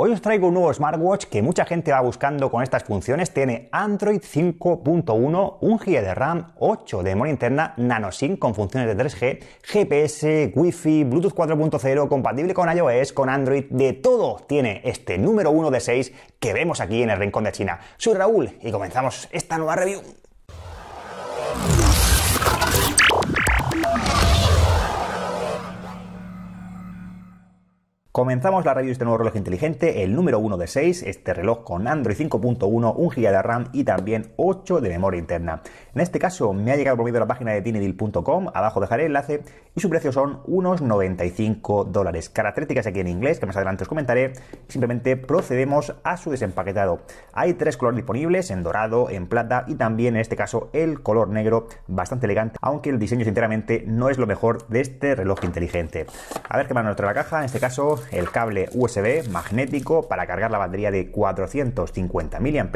Hoy os traigo un nuevo smartwatch que mucha gente va buscando con estas funciones. Tiene Android 5.1, 1 GB de RAM, 8 de memoria interna, NanoSync con funciones de 3G, GPS, Wi-Fi, Bluetooth 4.0, compatible con iOS, con Android, de todo tiene este número 1 de 6 que vemos aquí en el Rincón de China. Soy Raúl y comenzamos esta nueva review. Comenzamos la review de este nuevo reloj inteligente, el número 1 de 6, este reloj con Android 5.1, 1 GB de RAM y también 8 de memoria interna. En este caso me ha llegado por medio de la página de tinydeal.com, abajo dejaré el enlace, y su precio son unos 95 dólares. Características aquí en inglés, que más adelante os comentaré, simplemente procedemos a su desempaquetado. Hay tres colores disponibles, en dorado, en plata y también en este caso el color negro, bastante elegante, aunque el diseño sinceramente no es lo mejor de este reloj inteligente. A ver qué más nos trae la caja, en este caso el cable USB magnético para cargar la batería de 450 mAh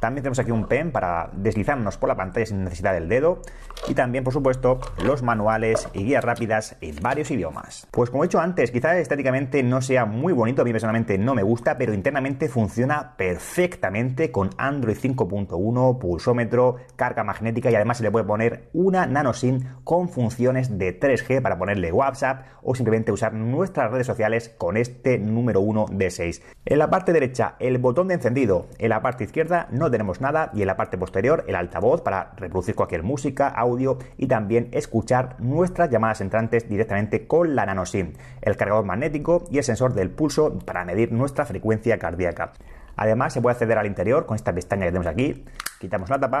también tenemos aquí un pen para deslizarnos por la pantalla sin necesidad del dedo. Y también, por supuesto, los manuales y guías rápidas en varios idiomas. Pues como he dicho antes, quizás estéticamente no sea muy bonito, a mí personalmente no me gusta, pero internamente funciona perfectamente con Android 5.1, pulsómetro, carga magnética y además se le puede poner una nano SIM con funciones de 3G para ponerle WhatsApp o simplemente usar nuestras redes sociales con este número 1 de 6. En la parte derecha el botón de encendido, en la parte izquierda no tenemos nada y en la parte posterior el altavoz para reproducir cualquier música, audio y también escuchar nuestras llamadas entrantes directamente con la Nanosim el cargador magnético y el sensor del pulso para medir nuestra frecuencia cardíaca. Además se puede acceder al interior con esta pestaña que tenemos aquí, quitamos la tapa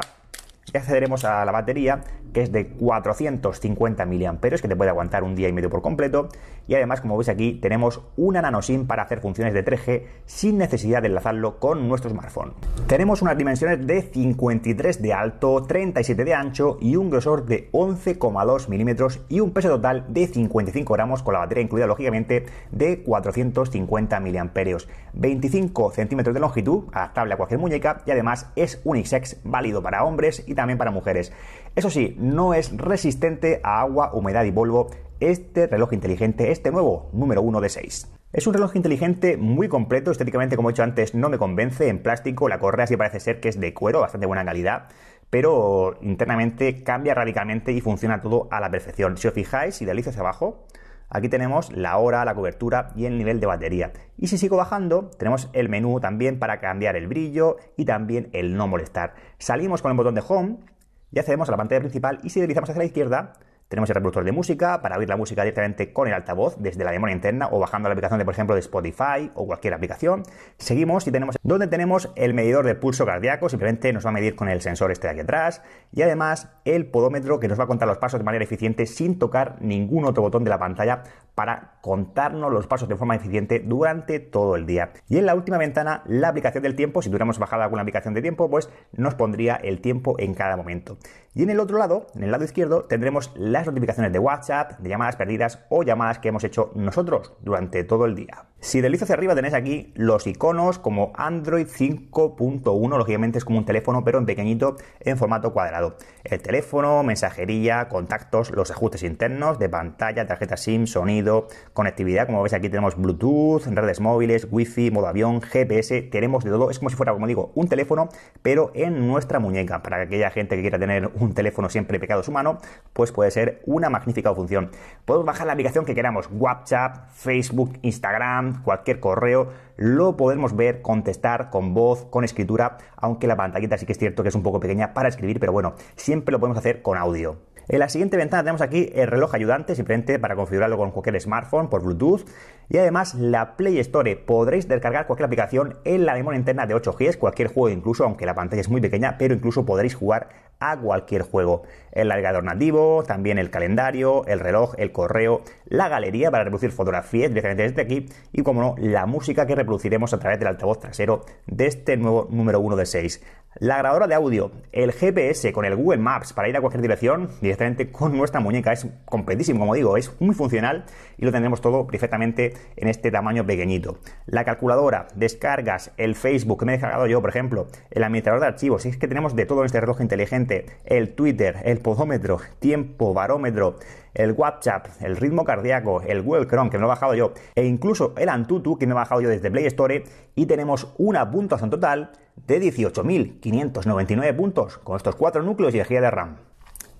accederemos a la batería, que es de 450 mAh, que te puede aguantar un día y medio por completo. Y además, como veis aquí, tenemos una nano SIM para hacer funciones de 3G sin necesidad de enlazarlo con nuestro smartphone. Tenemos unas dimensiones de 53 de alto, 37 de ancho y un grosor de 11,2 milímetros y un peso total de 55 gramos con la batería incluida, lógicamente, de 450 mAh. 25 centímetros de longitud, adaptable a cualquier muñeca y además es unisex, e válido para hombres y también para mujeres. Eso sí, no es resistente a agua, humedad y polvo este reloj inteligente, este nuevo, número 1 de 6. Es un reloj inteligente muy completo, estéticamente como he dicho antes no me convence, en plástico, la correa sí parece ser que es de cuero, bastante buena calidad, pero internamente cambia radicalmente y funciona todo a la perfección. Si os fijáis y si deslizo hacia abajo, Aquí tenemos la hora, la cobertura y el nivel de batería. Y si sigo bajando, tenemos el menú también para cambiar el brillo y también el no molestar. Salimos con el botón de Home, y accedemos a la pantalla principal y si deslizamos hacia la izquierda, tenemos el reproductor de música para abrir la música directamente con el altavoz desde la memoria interna o bajando la aplicación de, por ejemplo, de Spotify o cualquier aplicación. Seguimos y tenemos donde tenemos el medidor de pulso cardíaco, simplemente nos va a medir con el sensor este de aquí atrás y además el podómetro que nos va a contar los pasos de manera eficiente sin tocar ningún otro botón de la pantalla para contarnos los pasos de forma eficiente durante todo el día. Y en la última ventana, la aplicación del tiempo, si tuviéramos bajado alguna aplicación de tiempo, pues nos pondría el tiempo en cada momento. Y en el otro lado, en el lado izquierdo, tendremos la las notificaciones de WhatsApp, de llamadas perdidas o llamadas que hemos hecho nosotros durante todo el día. Si deslizo hacia arriba tenéis aquí los iconos como Android 5.1, lógicamente es como un teléfono pero en pequeñito en formato cuadrado. El teléfono, mensajería, contactos, los ajustes internos de pantalla, tarjeta SIM, sonido, conectividad, como veis aquí tenemos Bluetooth, redes móviles, Wi-Fi, modo avión, GPS, tenemos de todo, es como si fuera, como digo, un teléfono pero en nuestra muñeca. Para aquella gente que quiera tener un teléfono siempre pegado a su mano, pues puede ser una magnífica función. Podemos bajar la aplicación que queramos, WhatsApp, Facebook, Instagram, cualquier correo, lo podemos ver, contestar con voz, con escritura, aunque la pantallita sí que es cierto que es un poco pequeña para escribir, pero bueno, siempre lo podemos hacer con audio. En la siguiente ventana tenemos aquí el reloj ayudante, simplemente para configurarlo con cualquier smartphone por Bluetooth. Y además la Play Store. Podréis descargar cualquier aplicación en la memoria interna de 8 GB, cualquier juego incluso, aunque la pantalla es muy pequeña, pero incluso podréis jugar a cualquier juego. El navegador nativo, también el calendario, el reloj, el correo, la galería para reproducir fotografías directamente desde aquí y, como no, la música que reproduciremos a través del altavoz trasero de este nuevo número 1 de 6. La grabadora de audio, el GPS con el Google Maps para ir a cualquier dirección directamente con nuestra muñeca es completísimo, como digo, es muy funcional y lo tendremos todo perfectamente en este tamaño pequeñito. La calculadora, descargas, el Facebook que me he descargado yo, por ejemplo, el administrador de archivos, es que tenemos de todo en este reloj inteligente, el Twitter, el podómetro, tiempo, barómetro, el WhatsApp, el ritmo cardíaco, el Google Chrome, que me lo he bajado yo, e incluso el Antutu, que me he bajado yo desde Play Store, y tenemos una puntuación total de 18.599 puntos con estos cuatro núcleos y energía de RAM.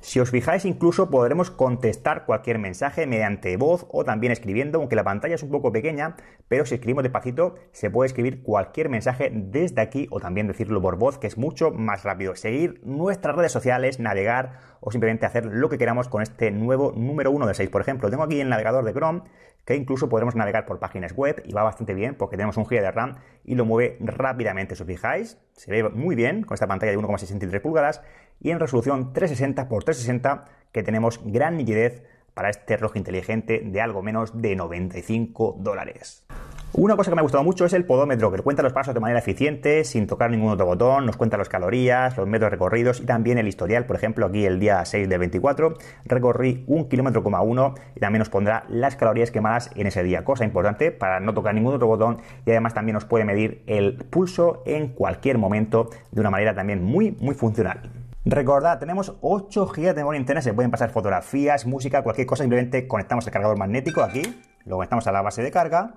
Si os fijáis incluso podremos contestar cualquier mensaje mediante voz o también escribiendo, aunque la pantalla es un poco pequeña, pero si escribimos despacito se puede escribir cualquier mensaje desde aquí o también decirlo por voz, que es mucho más rápido. Seguir nuestras redes sociales, navegar o simplemente hacer lo que queramos con este nuevo número 1 de 6. Por ejemplo, tengo aquí el navegador de Chrome, que incluso podremos navegar por páginas web y va bastante bien porque tenemos un giro de RAM y lo mueve rápidamente. Si os fijáis, se ve muy bien con esta pantalla de 1,63 pulgadas y en resolución 360x360 que tenemos gran nitidez para este reloj inteligente de algo menos de 95 dólares. Una cosa que me ha gustado mucho es el podómetro, que cuenta los pasos de manera eficiente, sin tocar ningún otro botón, nos cuenta las calorías, los metros recorridos y también el historial. Por ejemplo, aquí el día 6 del 24 recorrí un kilómetro y también nos pondrá las calorías quemadas en ese día, cosa importante para no tocar ningún otro botón y además también nos puede medir el pulso en cualquier momento de una manera también muy, muy funcional. Recordad, tenemos 8 GB de memoria interna, se pueden pasar fotografías, música, cualquier cosa, simplemente conectamos el cargador magnético aquí, lo conectamos a la base de carga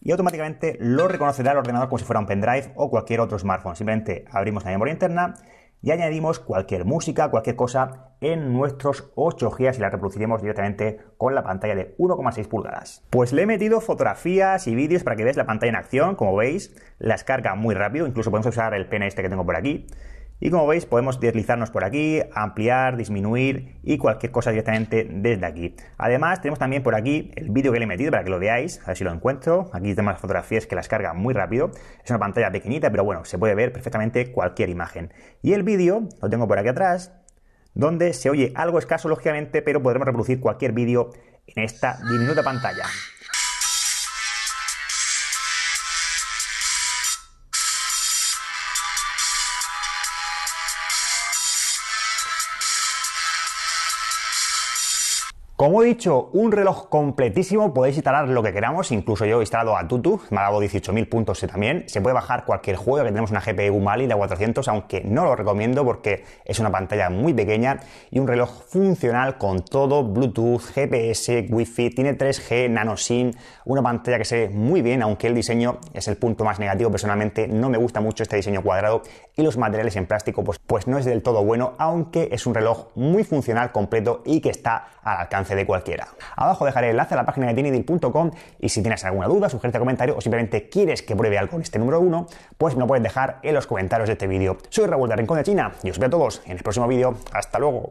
y automáticamente lo reconocerá el ordenador como si fuera un pendrive o cualquier otro smartphone. Simplemente abrimos la memoria interna y añadimos cualquier música, cualquier cosa en nuestros 8 GB y la reproduciremos directamente con la pantalla de 1,6 pulgadas. Pues le he metido fotografías y vídeos para que veáis la pantalla en acción, como veis, las carga muy rápido, incluso podemos usar el pen este que tengo por aquí. Y como veis podemos deslizarnos por aquí, ampliar, disminuir y cualquier cosa directamente desde aquí. Además tenemos también por aquí el vídeo que le he metido para que lo veáis, a ver si lo encuentro. Aquí tenemos las fotografías que las carga muy rápido. Es una pantalla pequeñita, pero bueno, se puede ver perfectamente cualquier imagen. Y el vídeo lo tengo por aquí atrás, donde se oye algo escaso lógicamente, pero podremos reproducir cualquier vídeo en esta diminuta pantalla. Como he dicho, un reloj completísimo, podéis instalar lo que queramos, incluso yo he instalado a Tutu, me ha dado 18.000 puntos también, se puede bajar cualquier juego, que tenemos una GPU Mali, de 400, aunque no lo recomiendo porque es una pantalla muy pequeña y un reloj funcional con todo, Bluetooth, GPS, Wi-Fi, tiene 3G, nano SIM, una pantalla que se ve muy bien, aunque el diseño es el punto más negativo, personalmente no me gusta mucho este diseño cuadrado y los materiales en plástico pues, pues no es del todo bueno, aunque es un reloj muy funcional, completo y que está al alcance de cualquiera. Abajo dejaré el enlace a la página de tinydeal.com y si tienes alguna duda, sugerencia, comentario o simplemente quieres que pruebe algo en este número 1, pues me lo puedes dejar en los comentarios de este vídeo. Soy Raúl de Rincón de China y os veo a todos en el próximo vídeo. Hasta luego.